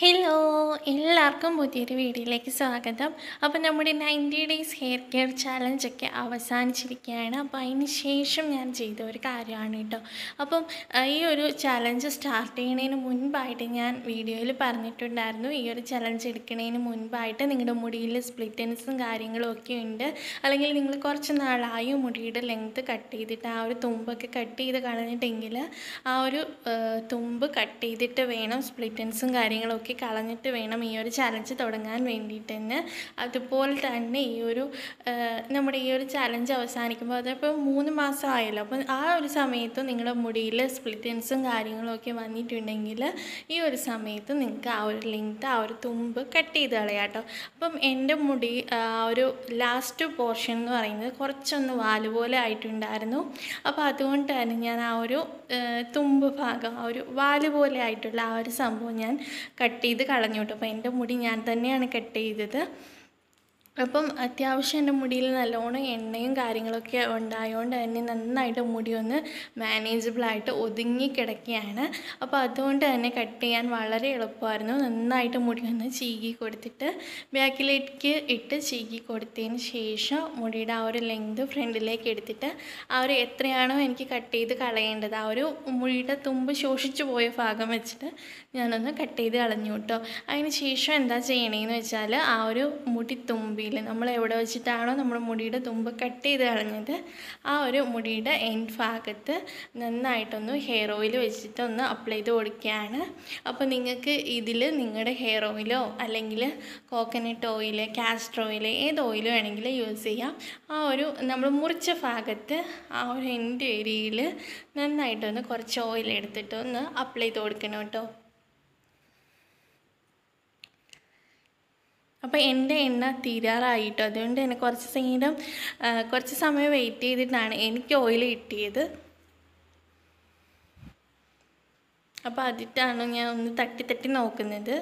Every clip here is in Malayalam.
ഹലോ എല്ലാവർക്കും പുതിയൊരു വീഡിയോയിലേക്ക് സ്വാഗതം അപ്പോൾ നമ്മുടെ നയൻറ്റി ഡേയ്സ് ഹെയർ കെയർ ചാലഞ്ചൊക്കെ അവസാനിച്ചിരിക്കുകയാണ് അപ്പോൾ അതിന് ശേഷം ഞാൻ ചെയ്ത ഒരു കാര്യമാണ് കേട്ടോ അപ്പം ഈ ഒരു ചലഞ്ച് സ്റ്റാർട്ട് ചെയ്യുന്നതിന് മുൻപായിട്ട് ഞാൻ വീഡിയോയിൽ പറഞ്ഞിട്ടുണ്ടായിരുന്നു ഈ ഒരു ചലഞ്ച് എടുക്കുന്നതിന് മുൻപായിട്ട് നിങ്ങളുടെ മുടിയിൽ സ്പ്ലിറ്റൻസും കാര്യങ്ങളും ഒക്കെ ഉണ്ട് അല്ലെങ്കിൽ നിങ്ങൾ കുറച്ച് നാളായി മുടിയുടെ ലെങ്ത്ത് കട്ട് ചെയ്തിട്ട് ആ ഒരു തുമ്പൊക്കെ കട്ട് ചെയ്ത് കളഞ്ഞിട്ടെങ്കിൽ ആ ഒരു തുമ്പ് കട്ട് ചെയ്തിട്ട് വേണം സ്പ്ലിറ്റൻസും കാര്യങ്ങളൊക്കെ ഇതൊക്കെ കളഞ്ഞിട്ട് വേണം ഈ ഒരു ചാലഞ്ച് തുടങ്ങാൻ വേണ്ടിയിട്ട് തന്നെ അതുപോലെ തന്നെ ഈ ഒരു നമ്മുടെ ഈ ഒരു ചാലഞ്ച് അവസാനിക്കുമ്പോൾ അതിപ്പോൾ മൂന്ന് മാസം ആയല്ലോ അപ്പം ആ ഒരു സമയത്ത് നിങ്ങളുടെ മുടിയിൽ സ്പ്ലിറ്റൻസും കാര്യങ്ങളൊക്കെ വന്നിട്ടുണ്ടെങ്കിൽ ഈ ഒരു സമയത്ത് നിങ്ങൾക്ക് ആ ഒരു ലെങ്ത്ത് ആ ഒരു തുമ്പ് കട്ട് ചെയ്ത് കളയാട്ടോ അപ്പം എൻ്റെ മുടി ആ ഒരു ലാസ്റ്റ് പോർഷൻ എന്ന് പറയുന്നത് കുറച്ചൊന്ന് വാല് പോലെ ആയിട്ടുണ്ടായിരുന്നു അപ്പോൾ അതുകൊണ്ട് തന്നെ ഞാൻ ആ ഒരു തുമ്പ് ഭാഗം ആ ഒരു വാല് പോലെ ആയിട്ടുള്ള ആ ഒരു സംഭവം ഞാൻ കട്ട് കട്ട് ചെയ്ത് കളഞ്ഞു കേട്ടോ അപ്പോൾ എൻ്റെ മുടി ഞാൻ തന്നെയാണ് കട്ട് ചെയ്തത് അപ്പം അത്യാവശ്യം എൻ്റെ മുടിയിൽ നല്ലോണം എണ്ണയും കാര്യങ്ങളൊക്കെ ഉണ്ടായതുകൊണ്ട് തന്നെ നന്നായിട്ട് മുടി ഒന്ന് മാനേജബിളായിട്ട് ഒതുങ്ങി കിടക്കുകയാണ് അപ്പോൾ അതുകൊണ്ട് തന്നെ കട്ട് ചെയ്യാൻ വളരെ എളുപ്പമായിരുന്നു നന്നായിട്ട് മുടി ഒന്ന് ചീകി കൊടുത്തിട്ട് ബാക്കിലേക്ക് ഇട്ട് ചീകി കൊടുത്തതിന് ശേഷം മുടിയുടെ ആ ഒരു ലെങ്ത് ഫ്രണ്ടിലേക്ക് എടുത്തിട്ട് ആ ഒരു എത്രയാണോ എനിക്ക് കട്ട് ചെയ്ത് കളയേണ്ടത് ആ ഒരു മുടിയുടെ തുമ്പ് ശോഷിച്ചു പോയ ഭാഗം വെച്ചിട്ട് ഞാനൊന്ന് കട്ട് ചെയ്ത് കളഞ്ഞു കേട്ടോ അതിന് ശേഷം എന്താ ചെയ്യണേന്ന് വെച്ചാൽ ആ ഒരു മുടി തുമ്പിൽ മുടിയിൽ നമ്മൾ എവിടെ വെച്ചിട്ടാണോ നമ്മൾ മുടിയുടെ തുമ്പ് കട്ട് ചെയ്ത് കളഞ്ഞത് ആ ഒരു മുടിയുടെ എൻഡ് ഭാഗത്ത് നന്നായിട്ടൊന്ന് ഹെയർ ഓയിൽ വെച്ചിട്ട് ഒന്ന് അപ്ലൈ ചെയ്ത് കൊടുക്കുകയാണ് അപ്പോൾ നിങ്ങൾക്ക് ഇതിൽ നിങ്ങളുടെ ഹെയർ ഓയിലോ അല്ലെങ്കിൽ കോക്കനട്ട് ഓയിൽ കാസ്റ്റർ ഓയിൽ ഏത് ഓയിൽ വേണമെങ്കിൽ യൂസ് ചെയ്യാം ആ ഒരു നമ്മൾ മുറിച്ച ഭാഗത്ത് ആ ഒരു എൻഡ് ഏരിയയിൽ നന്നായിട്ടൊന്ന് കുറച്ച് ഓയിൽ എടുത്തിട്ട് ഒന്ന് അപ്ലൈ ചെയ്ത് കൊടുക്കണം കേട്ടോ അപ്പോൾ എൻ്റെ എണ്ണ തീരാറായിട്ടോ അതുകൊണ്ട് തന്നെ കുറച്ച് നേരം കുറച്ച് സമയം വെയിറ്റ് ചെയ്തിട്ടാണ് എനിക്ക് ഓയിൽ കിട്ടിയത് അപ്പോൾ അതിട്ടാണ് ഞാൻ ഒന്ന് തട്ടി തട്ടി നോക്കുന്നത്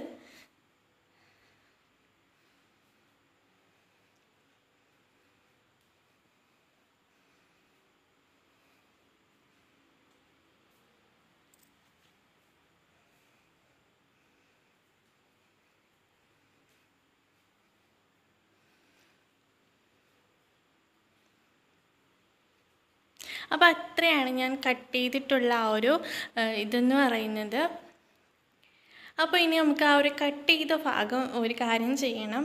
അപ്പോൾ അത്രയാണ് ഞാൻ കട്ട് ചെയ്തിട്ടുള്ള ആ ഒരു ഇതെന്ന് പറയുന്നത് അപ്പോൾ ഇനി നമുക്ക് ആ ഒരു കട്ട് ചെയ്ത ഭാഗം ഒരു കാര്യം ചെയ്യണം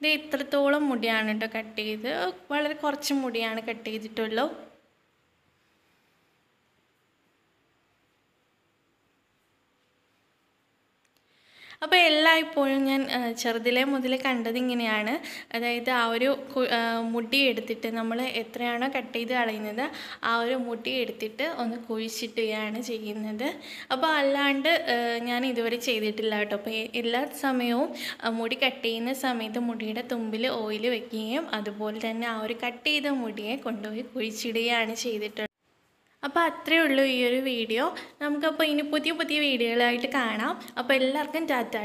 ഇത് ഇത്രത്തോളം മുടിയാണ് കേട്ടോ കട്ട് ചെയ്ത് വളരെ കുറച്ച് മുടിയാണ് കട്ട് ചെയ്തിട്ടുള്ളൂ അപ്പോൾ എല്ലായ്പ്പോഴും ഞാൻ ചെറുതിലെ മുതൽ കണ്ടതിങ്ങനെയാണ് അതായത് ആ ഒരു മുടി എടുത്തിട്ട് നമ്മൾ എത്രയാണോ കട്ട് ചെയ്ത് കളയുന്നത് ആ ഒരു മുടി എടുത്തിട്ട് ഒന്ന് കുഴിച്ചിട്ടുകയാണ് ചെയ്യുന്നത് അപ്പോൾ അല്ലാണ്ട് ഞാൻ ഇതുവരെ ചെയ്തിട്ടില്ല കേട്ടോ അപ്പോൾ എല്ലാ സമയവും മുടി കട്ട് ചെയ്യുന്ന സമയത്ത് മുടിയുടെ തുമ്പിൽ ഓയിൽ വെക്കുകയും അതുപോലെ തന്നെ ആ ഒരു കട്ട് ചെയ്ത മുടിയെ കൊണ്ടുപോയി കുഴിച്ചിടുകയാണ് ചെയ്തിട്ടുള്ളത് അപ്പോൾ അത്രയേ ഉള്ളൂ ഈ ഒരു വീഡിയോ നമുക്കപ്പോൾ ഇനി പുതിയ പുതിയ വീഡിയോകളായിട്ട് കാണാം അപ്പോൾ എല്ലാവർക്കും ടാറ്റാ